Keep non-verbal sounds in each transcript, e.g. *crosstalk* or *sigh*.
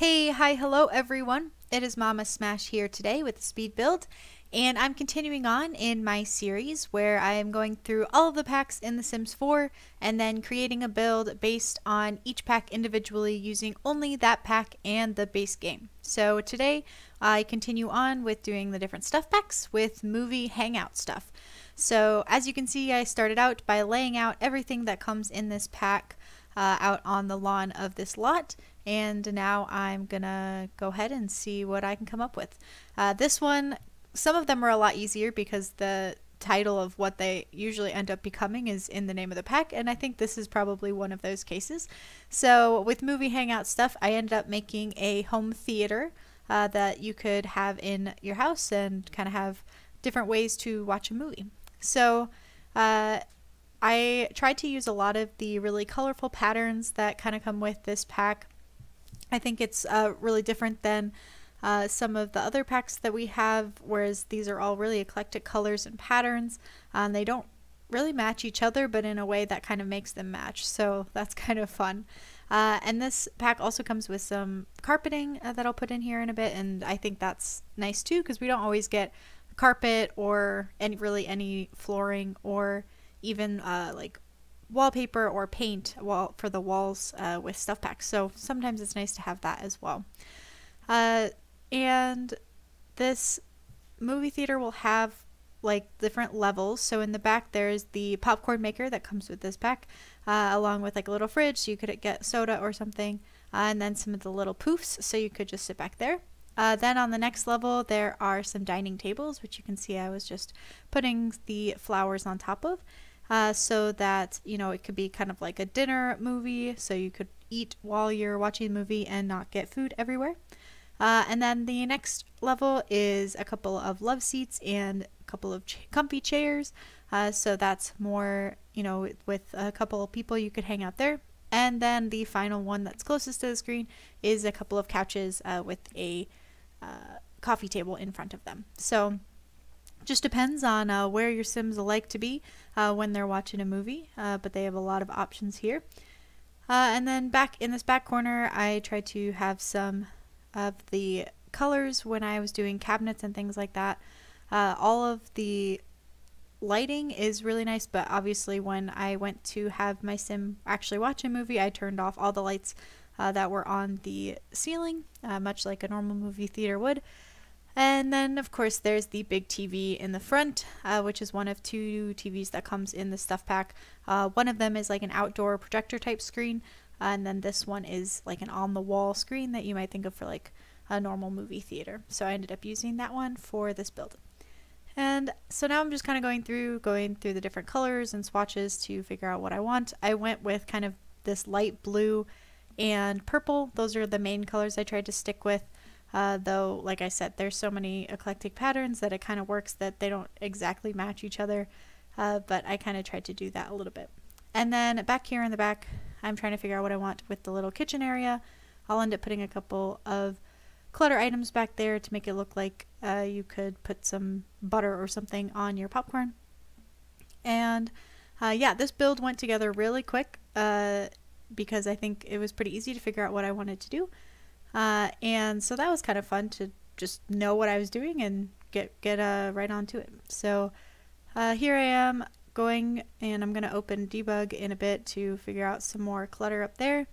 Hey, hi, hello everyone. It is Mama Smash here today with the Speed Build, and I'm continuing on in my series where I am going through all of the packs in The Sims 4 and then creating a build based on each pack individually using only that pack and the base game. So today I continue on with doing the different stuff packs with movie hangout stuff. So as you can see, I started out by laying out everything that comes in this pack uh, out on the lawn of this lot. And now I'm gonna go ahead and see what I can come up with. Uh, this one, some of them are a lot easier because the title of what they usually end up becoming is in the name of the pack, and I think this is probably one of those cases. So, with movie hangout stuff, I ended up making a home theater uh, that you could have in your house and kind of have different ways to watch a movie. So, uh, I tried to use a lot of the really colorful patterns that kind of come with this pack. I think it's uh, really different than uh, some of the other packs that we have, whereas these are all really eclectic colors and patterns. they don't really match each other, but in a way that kind of makes them match. So that's *laughs* kind of fun. Uh, and this pack also comes with some carpeting uh, that I'll put in here in a bit. And I think that's nice too, because we don't always get carpet or any really any flooring or even uh, like wallpaper or paint wall for the walls uh, with stuff packs. So sometimes it's nice to have that as well. Uh, and this movie theater will have like different levels. So in the back there is the popcorn maker that comes with this pack, uh, along with like a little fridge so you could get soda or something, uh, and then some of the little poofs so you could just sit back there. Uh, then on the next level there are some dining tables which you can see I was just putting the flowers on top of uh, so that you know it could be kind of like a dinner movie, so you could eat while you're watching the movie and not get food everywhere. Uh, and then the next level is a couple of love seats and a couple of ch comfy chairs. Uh, so that's more, you know, with a couple of people you could hang out there. And then the final one that's closest to the screen is a couple of couches uh, with a uh, coffee table in front of them. So just depends on uh, where your Sims like to be uh, when they're watching a movie, uh, but they have a lot of options here. Uh, and then back in this back corner, I try to have some of the colors when I was doing cabinets and things like that. Uh, all of the lighting is really nice, but obviously, when I went to have my sim actually watch a movie, I turned off all the lights uh, that were on the ceiling, uh, much like a normal movie theater would. And then, of course, there's the big TV in the front, uh, which is one of two TVs that comes in the stuff pack. Uh, one of them is like an outdoor projector type screen, uh, and then this one is like an on the wall screen that you might think of for like a normal movie theater. So I ended up using that one for this build. And so now I'm just kind of going through, going through the different colors and swatches to figure out what I want. I went with kind of this light blue and purple. Those are the main colors I tried to stick with. Uh, though, like I said, there's so many eclectic patterns that it kind of works that they don't exactly match each other. Uh, but I kind of tried to do that a little bit. And then back here in the back, I'm trying to figure out what I want with the little kitchen area. I'll end up putting a couple of clutter items back there to make it look like uh, you could put some butter or something on your popcorn. And uh, yeah, this build went together really quick uh, because I think it was pretty easy to figure out what I wanted to do. Uh, and so that was kind of fun to just know what I was doing and get get uh, right onto it. So uh, here I am going and I'm going to open debug in a bit to figure out some more clutter up there.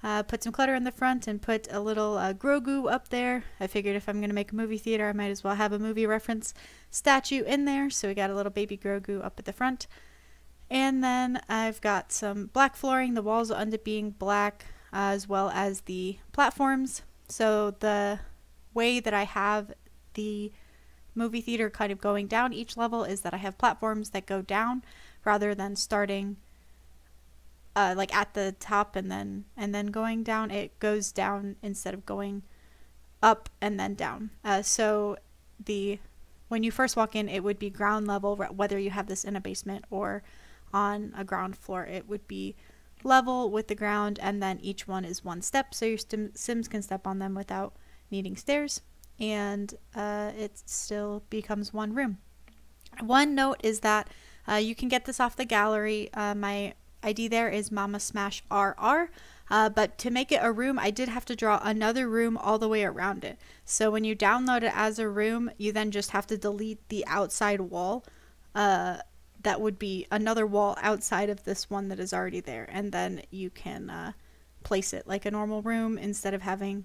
Uh, put some clutter in the front and put a little uh, Grogu up there. I figured if I'm going to make a movie theater, I might as well have a movie reference statue in there. So we got a little baby Grogu up at the front. And then I've got some black flooring. The walls will end up being black as well as the platforms. So the way that I have the movie theater kind of going down each level is that I have platforms that go down rather than starting uh, like at the top and then and then going down. It goes down instead of going up and then down. Uh, so the when you first walk in, it would be ground level, whether you have this in a basement or on a ground floor. It would be level with the ground and then each one is one step so your sims can step on them without needing stairs and uh, it still becomes one room. One note is that uh, you can get this off the gallery. Uh, my ID there is Mama Smash RR. Uh, but to make it a room, I did have to draw another room all the way around it. So when you download it as a room, you then just have to delete the outside wall uh, that would be another wall outside of this one that is already there. And then you can uh, place it like a normal room instead of having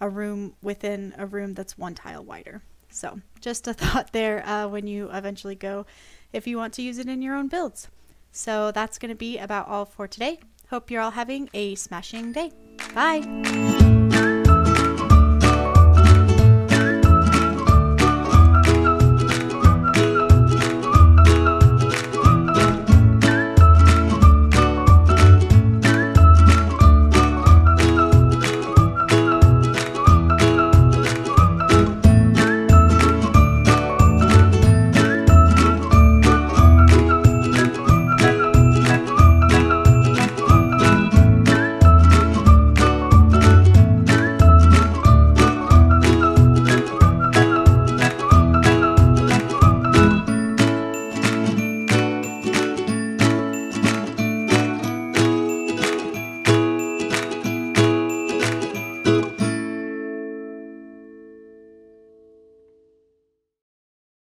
a room within a room that's one tile wider. So just a *laughs* thought there uh, when you eventually go if you want to use it in your own builds. So that's going to be about all for today. Hope you're all having a smashing day. Bye.